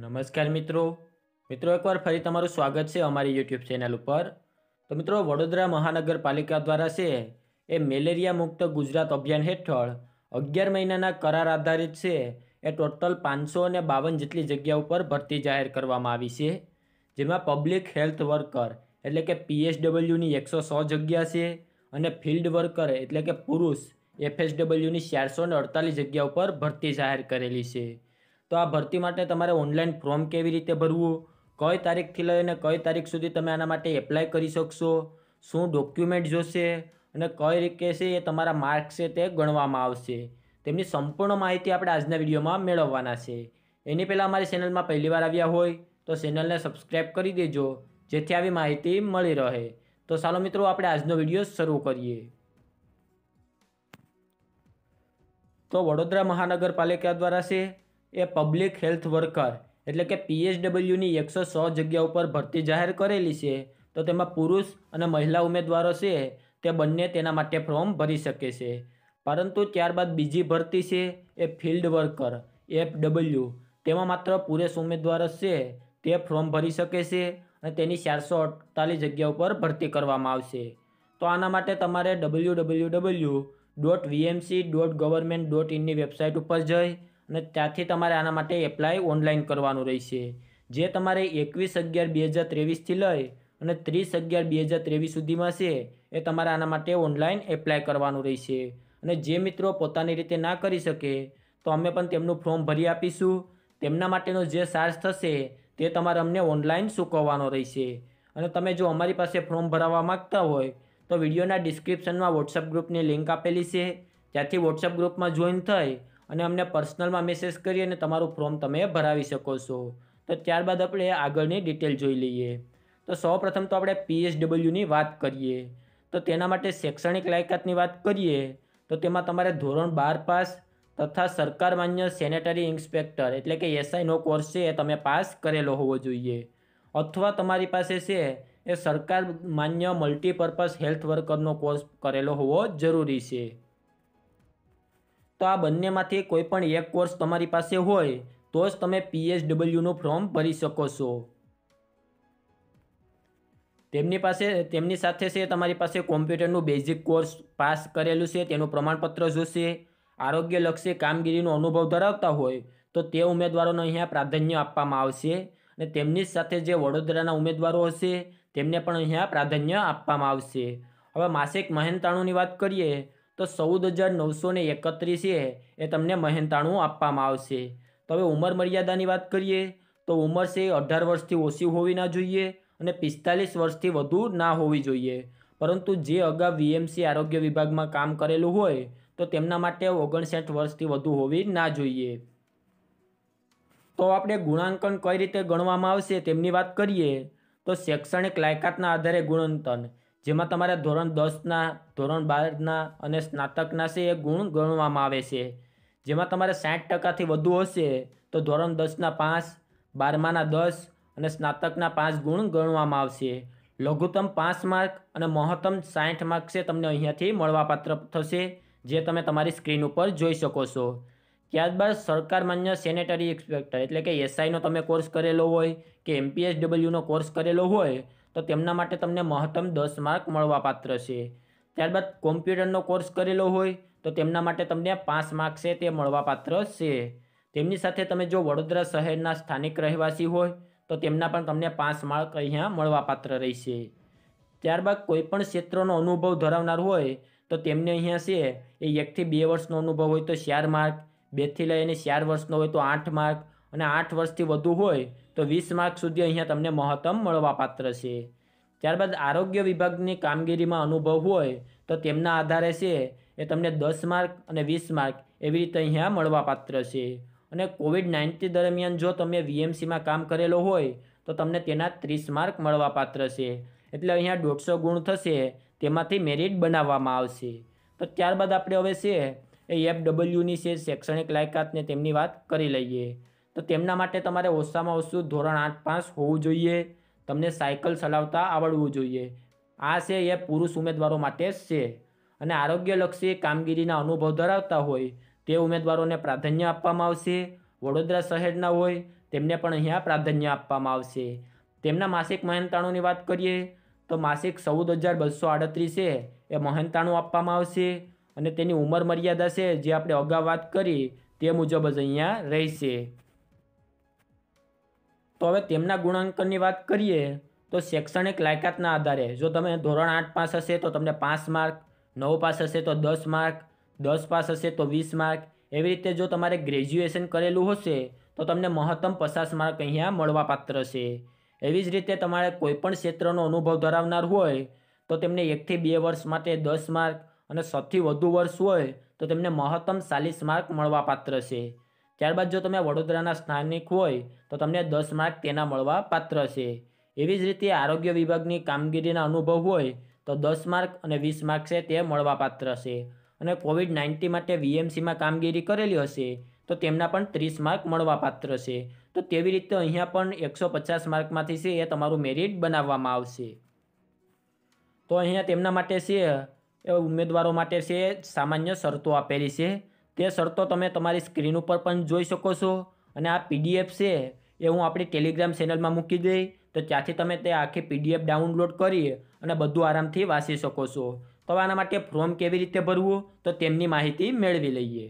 નમસ્કાર મિત્રો મિત્રો એકવાર ફરી તમારું સ્વાગત છે અમારી યુટ્યુબ ચેનલ ઉપર તો મિત્રો વડોદરા મહાનગરપાલિકા દ્વારા છે એ મેલેરિયા મુક્ત ગુજરાત અભિયાન હેઠળ અગિયાર મહિનાના કરાર આધારિત છે એ ટોટલ પાંચસો અને બાવન જેટલી જગ્યા ઉપર ભરતી જાહેર કરવામાં આવી છે જેમાં પબ્લિક હેલ્થ વર્કર એટલે કે પીએસડબલ્યુની એકસો સો જગ્યા છે અને ફિલ્ડ વર્કર એટલે કે પુરુષ એફએસડબલ્યુની ચારસો ને અડતાલીસ જગ્યા ઉપર ભરતી જાહેર કરેલી છે તો આ ભરતી માટે તમારે ઓનલાઈન ફોર્મ કેવી રીતે ભરવું કઈ તારીખથી લઈને કઈ તારીખ સુધી તમે આના માટે એપ્લાય કરી શકશો શું ડોક્યુમેન્ટ જોશે અને કઈ રીતે છે એ તમારા માર્ક્સ છે તે ગણવામાં આવશે તેમની સંપૂર્ણ માહિતી આપણે આજના વિડીયોમાં મેળવવાના છે એની પહેલાં અમારી ચેનલમાં પહેલીવાર આવ્યા હોય તો ચેનલને સબસ્ક્રાઈબ કરી દેજો જેથી આવી માહિતી મળી રહે તો ચાલો મિત્રો આપણે આજનો વિડીયો શરૂ કરીએ તો વડોદરા મહાનગરપાલિકા દ્વારા છે એ પબ્લિક હેલ્થ વર્કર એટલે કે પીએચડબલ્યુની એકસો સો જગ્યા ઉપર ભરતી જાહેર કરેલી છે તો તેમાં પુરુષ અને મહિલા ઉમેદવારો છે તે બંને તેના માટે ફોર્મ ભરી શકે છે પરંતુ ત્યારબાદ બીજી ભરતી છે એ ફિલ્ડ વર્કર એફ ડબલ્યુ તેમાં માત્ર પુરુષ ઉમેદવાર જ છે તે ફોર્મ ભરી શકે છે અને તેની ચારસો અડતાલીસ જગ્યા ઉપર ભરતી કરવામાં આવશે તો આના માટે તમારે W W W dot VMC dot government dot ઇનની વેબસાઇટ ઉપર જઈ અને ત્યાંથી તમારે આના માટે એપ્લાય ઓનલાઈન કરવાનું રહેશે જે તમારે એકવીસ અગિયાર બે હજાર ત્રેવીસથી લઈ અને ત્રીસ અગિયાર બે હજાર ત્રેવીસ સુધીમાં છે એ તમારે આના માટે ઓનલાઈન એપ્લાય કરવાનું રહેશે અને જે મિત્રો પોતાની રીતે ના કરી શકે તો અમે પણ તેમનું ફોર્મ ભરી આપીશું તેમના માટેનો જે ચાર્જ થશે તે તમારે અમને ઓનલાઈન ચૂકવવાનો રહેશે અને તમે જો અમારી પાસે ફોર્મ ભરાવવા માગતા હોય તો વિડીયોના ડિસ્ક્રિપ્શનમાં વોટ્સઅપ ગ્રુપની લિંક આપેલી છે ત્યાંથી વોટ્સઅપ ગ્રુપમાં જોઈન થઈ અને અમને પર્સનલમાં મેસેજ કરી અને તમારું ફોર્મ તમે ભરાવી શકો છો તો ત્યારબાદ આપણે આગળની ડિટેલ જોઈ લઈએ તો સૌ પ્રથમ તો આપણે પીએચડબલ્યુની વાત કરીએ તો તેના માટે શૈક્ષણિક લાયકાતની વાત કરીએ તો તેમાં તમારે ધોરણ બાર પાસ તથા સરકાર માન્ય સેનેટરી ઇન્સ્પેક્ટર એટલે કે એસઆઈનો કોર્સ છે એ તમે પાસ કરેલો હોવો જોઈએ અથવા તમારી પાસે છે એ સરકાર માન્ય મલ્ટીપર્પઝ હેલ્થ વર્કરનો કોર્સ કરેલો હોવો જરૂરી છે તો આ બંનેમાંથી કોઈ પણ એક કોર્સ તમારી પાસે હોય તો જ તમે પીએચડબલ્યુનું ફોર્મ ભરી શકો છો તેમની પાસે તેમની સાથે છે તમારી પાસે કોમ્પ્યુટરનું બેઝિક કોર્સ પાસ કરેલું છે તેનું પ્રમાણપત્ર જોશે આરોગ્યલક્ષી કામગીરીનો અનુભવ ધરાવતા હોય તો તે ઉમેદવારોને અહીંયા પ્રાધાન્ય આપવામાં આવશે અને તેમની સાથે જે વડોદરાના ઉમેદવારો હશે તેમને પણ અહીંયા પ્રાધાન્ય આપવામાં આવશે હવે માસિક મહેનતાણુની વાત કરીએ તો ચૌદ હજાર નવસો ને એકત્રીસ એ તમને મહેનતાણું આપવામાં આવશે તો હવે ઉંમર મર્યાદાની વાત કરીએ તો ઉંમર છે અઢાર વર્ષથી ઓછી હોવી ના જોઈએ અને પિસ્તાલીસ વર્ષથી વધુ ના હોવી જોઈએ પરંતુ જે અગાઉ વીએમસી આરોગ્ય વિભાગમાં કામ કરેલું હોય તો તેમના માટે ઓગણસાઠ વર્ષથી વધુ હોવી ના જોઈએ તો આપણે ગુણાંકન કઈ રીતે ગણવામાં આવશે તેમની વાત કરીએ તો શૈક્ષણિક લાયકાતના આધારે ગુણંતન જેમાં તમારા ધોરણ દસના ધોરણ બારના અને સ્નાતકના છે એ ગુણ ગણવામાં આવે છે જેમાં તમારે સાઠ ટકાથી વધુ હશે તો ધોરણ દસના પાંચ બારમાના દસ અને સ્નાતકના પાંચ ગુણ ગણવામાં આવશે લઘુત્તમ પાંચ માર્ક અને મહત્તમ સાઠ માર્ક છે તમને અહીંયાથી મળવાપાત્ર થશે જે તમે તમારી સ્ક્રીન ઉપર જોઈ શકો છો ત્યારબાદ સરકાર માન્ય સેનેટરી ઇન્સ્પેક્ટર એટલે કે એસઆઈનો તમે કોર્સ કરેલો હોય કે એમપીએસ ડબલ્યુનો કોર્સ કરેલો હોય તો તેમના માટે તમને મહત્તમ દસ માર્ક મળવાપાત્ર છે ત્યારબાદ કોમ્પ્યુટરનો કોર્સ કરેલો હોય તો તેમના માટે તમને પાંચ માર્ક છે તે મળવાપાત્ર છે તેમની સાથે તમે જો વડોદરા શહેરના સ્થાનિક રહેવાસી હોય તો તેમના પણ તમને પાંચ માર્ક અહીંયા મળવાપાત્ર રહેશે ત્યારબાદ કોઈપણ ક્ષેત્રનો અનુભવ ધરાવનાર હોય તો તેમને અહીંયા છે એ એકથી બે વર્ષનો અનુભવ હોય તો ચાર માર્ક બેથી લઈને ચાર વર્ષનો હોય તો આઠ માર્ક અને આઠ વર્ષથી વધુ હોય તો વીસ માર્ક સુધી અહીંયા તમને મહત્તમ મળવાપાત્ર છે ત્યારબાદ આરોગ્ય વિભાગની કામગીરીમાં અનુભવ હોય તો તેમના આધારે છે એ તમને દસ માર્ક અને વીસ માર્ક એવી રીતે અહીંયા મળવાપાત્ર છે અને કોવિડ નાઇન્ટીન દરમિયાન જો તમે વીએમસીમાં કામ કરેલો હોય તો તમને તેના ત્રીસ માર્ક મળવાપાત્ર છે એટલે અહીંયા દોઢસો ગુણ થશે તેમાંથી મેરિટ બનાવવામાં આવશે તો ત્યારબાદ આપણે હવે છે એ એફ છે શૈક્ષણિક લાયકાતને તેમની વાત કરી લઈએ તો તેમના માટે તમારે ઓછામાં ઓછું ધોરણ આઠ પાસ હોવું જોઈએ તમને સાયકલ ચલાવતા આવડવું જોઈએ આ છે એ પુરુષ ઉમેદવારો માટે છે અને આરોગ્યલક્ષી કામગીરીના અનુભવ ધરાવતા હોય તે ઉમેદવારોને પ્રાધાન્ય આપવામાં આવશે વડોદરા શહેરના હોય તેમને પણ અહીંયા પ્રાધાન્ય આપવામાં આવશે તેમના માસિક મહેનતાણુની વાત કરીએ તો માસિક ચૌદ હજાર બસો આડત્રીસ છે એ મહેનતાણું આપવામાં આવશે અને તેની ઉંમર મર્યાદા છે જે આપણે અગાઉ વાત કરી તે મુજબ જ અહીંયા રહેશે તો હવે તેમના ગુણાંકનની વાત કરીએ તો શૈક્ષણિક લાયકાતના આધારે જો તમે ધોરણ આઠ પાસ હશે તો તમને પાંચ માર્ક નવ પાસ હશે તો દસ માર્ક દસ પાસ હશે તો વીસ માર્ક એવી રીતે જો તમારે ગ્રેજ્યુએશન કરેલું હશે તો તમને મહત્તમ પચાસ માર્ક અહીંયા મળવાપાત્ર છે એવી જ રીતે તમારે કોઈપણ ક્ષેત્રનો અનુભવ ધરાવનાર હોય તો તેમને એકથી બે વર્ષ માટે દસ માર્ક અને સૌથી વધુ વર્ષ હોય તો તેમને મહત્તમ ચાલીસ માર્ક મળવાપાત્ર છે ત્યારબાદ જો તમે વડોદરાના સ્થાનિક હોય તો તમને દસ માર્ક તેના મળવા પાત્ર છે એવી જ રીતે આરોગ્ય વિભાગની કામગીરીના અનુભવ હોય તો દસ માર્ક અને વીસ માર્ક છે તે મળવાપાત્ર છે અને કોવિડ નાઇન્ટી માટે વીએમસીમાં કામગીરી કરેલી હશે તો તેમના પણ ત્રીસ માર્ક મળવાપાત્ર છે તો તેવી રીતે અહીંયા પણ એકસો પચાસ માર્કમાંથી છે એ તમારું મેરિટ બનાવવામાં આવશે તો અહીંયા તેમના માટે છે એ ઉમેદવારો માટે છે સામાન્ય શરતો આપેલી છે તે શરતો તમે તમારી સ્ક્રીન ઉપર પણ જોઈ શકો છો અને આ પીડીએફ છે એ હું આપણી ટેલિગ્રામ ચેનલમાં મૂકી દઈ તો ત્યાંથી તમે તે આખી પીડીએફ ડાઉનલોડ કરી અને બધું આરામથી વાંચી શકો છો તો આના માટે ફોર્મ કેવી રીતે ભરવું તો તેમની માહિતી મેળવી લઈએ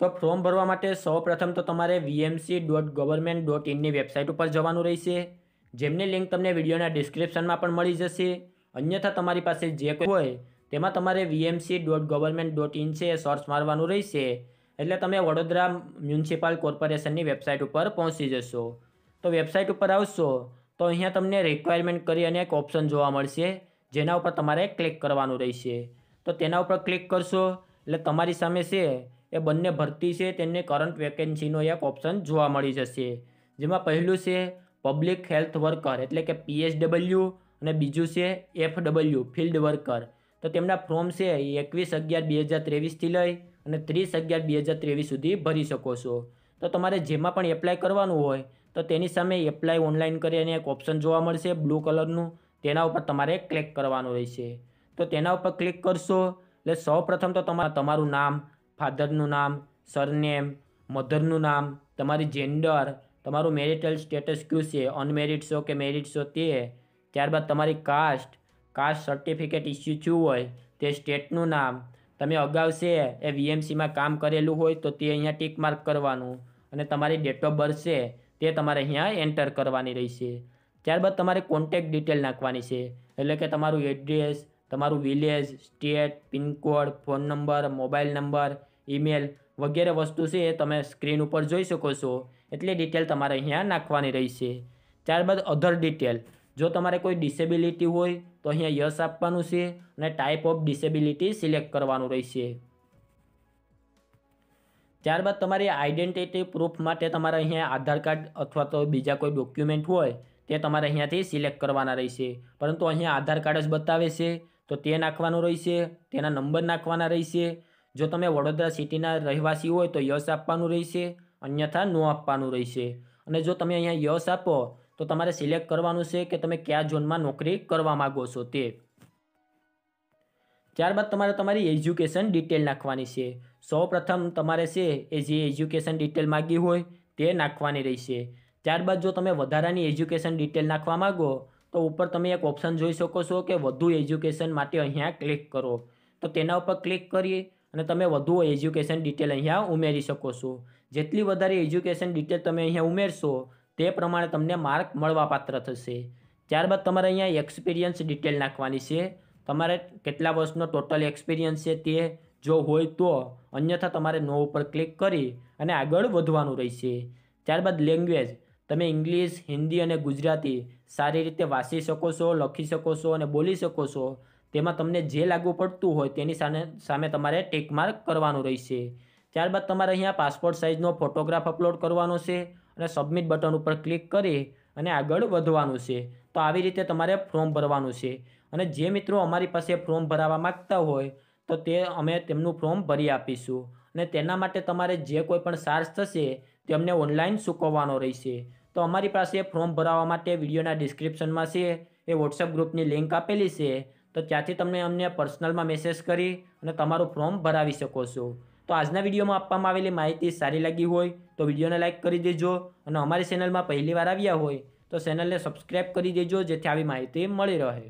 તો ફોર્મ ભરવા માટે સૌપ્રથમ તો તમારે વીએમસી ડોટ ગવર્મેન્ટ ડોટ ઇનની વેબસાઇટ ઉપર જવાનું રહેશે જેમની લિંક તમને વિડીયોના ડિસ્ક્રિપ્શનમાં પણ મળી જશે અન્યથા તમારી પાસે જે કોઈ હોય તેમાં તમારે VMC dot government dot in છે સર્ચ મારવાનું રહેશે એટલે તમે વડોદરા મ્યુનિસિપલ કોર્પોરેશનની વેબસાઇટ ઉપર પહોંચી જશો તો વેબસાઇટ ઉપર આવશો તો અહીંયા તમને રિક્વાયરમેન્ટ કરી અને એક ઓપ્શન જોવા મળશે જેના ઉપર તમારે ક્લિક કરવાનું રહેશે તો તેના ઉપર ક્લિક કરશો એટલે તમારી સામે છે એ બંને ભરતી છે તેમને કરંટ વેકેન્સીનો એક ઓપ્શન જોવા મળી જશે જેમાં પહેલું છે પબ્લિક હેલ્થ વર્કર એટલે કે પીએચડબલ્યુ અને બીજું છે એફ ડબલ્યુ ફિલ્ડ વર્કર તો તેમના ફોર્મ છે એ એકવીસ અગિયાર બે હજાર ત્રેવીસથી લઈ અને ત્રીસ અગિયાર બે હજાર ત્રેવીસ સુધી ભરી શકો છો તો તમારે જેમાં પણ એપ્લાય કરવાનું હોય તો તેની સામે એપ્લાય ઓનલાઈન કરીને એક ઓપ્શન જોવા મળશે બ્લુ કલરનું તેના ઉપર તમારે ક્લિક કરવાનું રહેશે તો તેના ઉપર ક્લિક કરશો એટલે સૌ પ્રથમ તો તમારા તમારું નામ ફાધરનું નામ સરનેમ મધરનું નામ તમારી જેન્ડર તમારું મેરિટલ સ્ટેટસ ક્યુ છે અનમેરિડ છો કે મેરિડ છો તે ત્યારબાદ તમારી કાસ્ટ કાસ્ટ સર્ટિફિકેટ ઇસ્યુ થયું હોય તે સ્ટેટનું નામ તમે અગાઉ છે એ વીએમસીમાં કામ કરેલું હોય તો તે અહીંયા ટીક માર્ક કરવાનું અને તમારી ડેટ ઓફ બર્થ છે તે તમારે અહીંયા એન્ટર કરવાની રહેશે ત્યારબાદ તમારે કોન્ટેક્ટ ડિટેલ નાખવાની છે એટલે કે તમારું એડ્રેસ તમારું village state pincode phone number mobile number email વગેરે વસ્તુ છે એ તમે સ્ક્રીન ઉપર જોઈ શકો છો એટલે ડિટેલ તમારે અહીંયા નાખવાની રહેશે ત્યારબાદ અધર ડિટેલ જો તમારે કોઈ ડિસેબિલિટી હોય તો અહીંયા યસ આપવાનું છે અને ટાઈપ ઓફ ડિસેબિલિટી સિલેક્ટ કરવાનું રહેશે ત્યારબાદ તમારી આઈડેન્ટિટી પ્રૂફ માટે તમારે અહીંયા આધાર કાર્ડ અથવા તો બીજા કોઈ ડોક્યુમેન્ટ હોય તે તમારે અહીંયાથી સિલેક્ટ કરવાના રહેશે પરંતુ અહીંયા આધાર કાર્ડ જ બતાવે છે તો તે નાખવાનું રહેશે તેના નંબર નાખવાના રહેશે જો તમે વડોદરા સિટીના રહેવાસી હોય તો યસ આપવાનું રહેશે અન્યથા નો આપવાનું રહેશે અને જો તમે અહીંયા યસ આપો તો તમારે સિલેક્ટ કરવાનું છે કે તમે કયા ઝોનમાં નોકરી કરવા માગો છો તે ત્યારબાદ તમારે તમારી એજ્યુકેશન ડિટેલ નાખવાની છે સૌપ્રથમ તમારે છે એ જે એજ્યુકેશન ડિટેલ માગી હોય તે નાખવાની રહેશે ત્યારબાદ જો તમે વધારાની એજ્યુકેશન ડિટેલ નાખવા માગો તો ઉપર તમે એક ઓપ્શન જોઈ શકો છો કે વધુ એજ્યુકેશન માટે અહીંયા ક્લિક કરો તો તેના ઉપર ક્લિક કરી અને તમે વધુ એજ્યુકેશન ડિટેલ અહીંયા ઉમેરી શકો છો જેટલી વધારે એજ્યુકેશન ડિટેલ તમે અહીંયા ઉમેરશો તે પ્રમાણે તમને માર્ક મળવાપાત્ર થશે ત્યારબાદ તમારે અહીંયા એક્સપિરિયન્સ ડિટેલ નાખવાની છે તમારે કેટલા વર્ષનો ટોટલ એક્સપિરિયન્સ છે તે જો હોય તો અન્યથા તમારે નો ઉપર ક્લિક કરી અને આગળ વધવાનું રહેશે ત્યારબાદ લેંગ્વેજ તમે ઇંગ્લિશ હિન્દી અને ગુજરાતી સારી રીતે વાંચી શકો છો લખી શકો છો અને બોલી શકો છો તેમાં તમને જે લાગુ પડતું હોય તેની સામે સામે તમારે ટેક માર્ક કરવાનું રહેશે ત્યારબાદ તમારે અહીંયા પાસપોર્ટ સાઇઝનો ફોટોગ્રાફ અપલોડ કરવાનો છે અને સબમિટ બટન ઉપર ક્લિક કરી અને આગળ વધવાનું છે તો આવી રીતે તમારે ફોર્મ ભરવાનું છે અને જે મિત્રો અમારી પાસે ફોર્મ ભરાવા માગતા હોય તો તે અમે તેમનું ફોર્મ ભરી આપીશું અને તેના માટે તમારે જે કોઈ પણ ચાર્જ થશે તે અમને ઓનલાઈન ચૂકવવાનો રહેશે તો અમારી પાસે ફોર્મ ભરાવા માટે વિડીયોના ડિસ્ક્રિપ્શનમાં છે એ વોટ્સઅપ ગ્રુપની લિંક આપેલી છે તો ત્યાંથી તમે અમને પર્સનલમાં મેસેજ કરી અને તમારું ફોર્મ ભરાવી શકો છો તો આજના વિડીયોમાં આપવામાં આવેલી માહિતી સારી લાગી હોય તો વિડીયોને લાઇક કરી દેજો અને અમારી ચેનલમાં પહેલીવાર આવ્યા હોય તો ચેનલને સબસ્ક્રાઈબ કરી દેજો જેથી આવી માહિતી મળી રહે